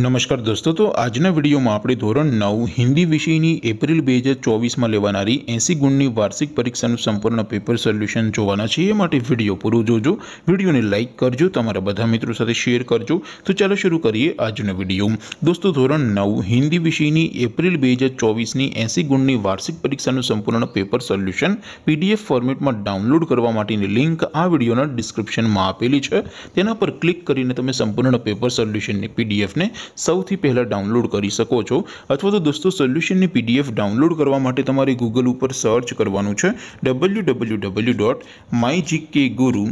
નમસ્કાર દોસ્તો તો આજના વિડિયોમાં આપણે ધોરણ 9 હિન્દી વિષયની એપ્રિલ 2024 માં લેવાણારી 80 ગુણની વાર્ષિક પરીક્ષાનું સંપૂર્ણ પેપર સોલ્યુશન જોવાના છે એ માટે વિડિયો પૂરો જોજો વિડિયોને લાઈક કરજો તમારા બધા મિત્રો સાથે શેર કરજો તો ચાલો શરૂ કરીએ આજનો વિડિયો દોસ્તો ધોરણ 9 હિન્દી વિષયની એપ્રિલ 2024 ની 80 ગુણની વાર્ષિક પરીક્ષાનું સંપૂર્ણ પેપર સોલ્યુશન PDF ફોર્મેટમાં ડાઉનલોડ કરવા માટેની લિંક આ વિડિયોના ડિસ્ક્રિપ્શનમાં આપેલી છે તેના પર ક્લિક કરીને તમે સંપૂર્ણ પેપર સોલ્યુશનની PDF ને સૌથી પહેલા ડાઉનલોડ કરી શકો છો અથવા તો દોસ્તો સોલ્યુશન ની પીડીએફ ડાઉનલોડ કરવા માટે તમારે Google ઉપર સર્ચ કરવાનું છે www.mygkguru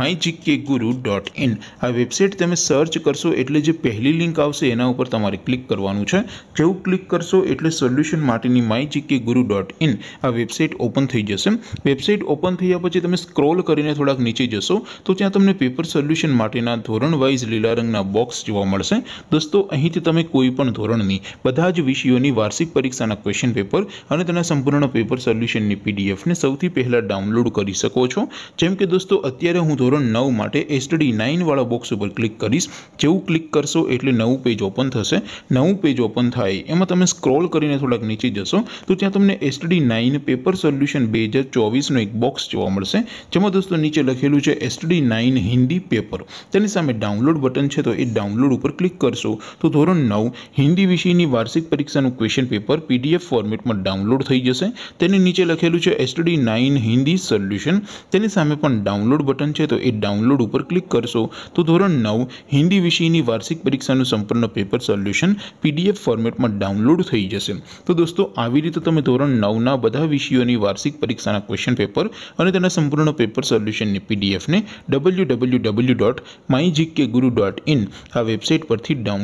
mygkguru.in આ વેબસાઈટ તમે સર્ચ કરશો એટલે જે પહેલી લિંક આવશે એના ઉપર તમારે ક્લિક કરવાનું છે જેવું ક્લિક કરશો એટલે સોલ્યુશન માટેની mygkguru.in આ વેબસાઈટ ઓપન થઈ જશે વેબસાઈટ ઓપન થઈયા પછી તમે સ્ક્રોલ કરીને થોડક નીચે જશો તો ત્યાં તમને પેપર સોલ્યુશન માટેના ધોરણ વાઇઝ લીલા રંગના બોક્સ જોવા મળશે દોસ્તો દોસ્તો અહીંથી તમે કોઈ પણ ધોરણની બધા જ વિષયોની વાર્ષિક પરીક્ષાના ક્વેશ્ચન પેપર અને તેના સંપૂર્ણ પેપર સોલ્યુશનની પીડીએફને સૌથી પહેલાં ડાઉનલોડ કરી શકો છો જેમ કે દોસ્તો અત્યારે હું ધોરણ નવ માટે એસટડી નાઇનવાળા બોક્સ ઉપર ક્લિક કરીશ જેવું ક્લિક કરશો એટલે નવું પેજ ઓપન થશે નવું પેજ ઓપન થાય એમાં તમે સ્ક્રોલ કરીને થોડાક નીચે જશો તો ત્યાં તમને એસટડી નાઇન પેપર સોલ્યુશન બે હજાર ચોવીસનો એક બોક્સ જોવા મળશે જેમાં દોસ્તો નીચે લખેલું છે એસટડી નાઇન હિન્દી પેપર તેની સામે ડાઉનલોડ બટન છે તો એ ડાઉનલોડ ઉપર ક્લિક કરશો તો ધોરણ 9 હિન્દી વિષયની વાર્ષિક પરીક્ષાનું ક્વેશ્ચન પેપર પીડીએફ ફોર્મેટમાં ડાઉનલોડ થઈ જશે તેની નીચે લખેલું છે STD 9 હિન્દી સોલ્યુશન તેની સામે પણ ડાઉનલોડ બટન છે તો એ ડાઉનલોડ ઉપર ક્લિક કરશો તો ધોરણ 9 હિન્દી વિષયની વાર્ષિક પરીક્ષાનું સંપૂર્ણ પેપર સોલ્યુશન પીડીએફ ફોર્મેટમાં ડાઉનલોડ થઈ જશે તો દોસ્તો આવી રીતે તમે ધોરણ 9 ના બધા વિષયોની વાર્ષિક પરીક્ષાના ક્વેશ્ચન પેપર અને તેના સંપૂર્ણ પેપર સોલ્યુશન ને પીડીએફ ને www.mygkguru.in આ વેબસાઈટ પરથી ડાઉનલોડ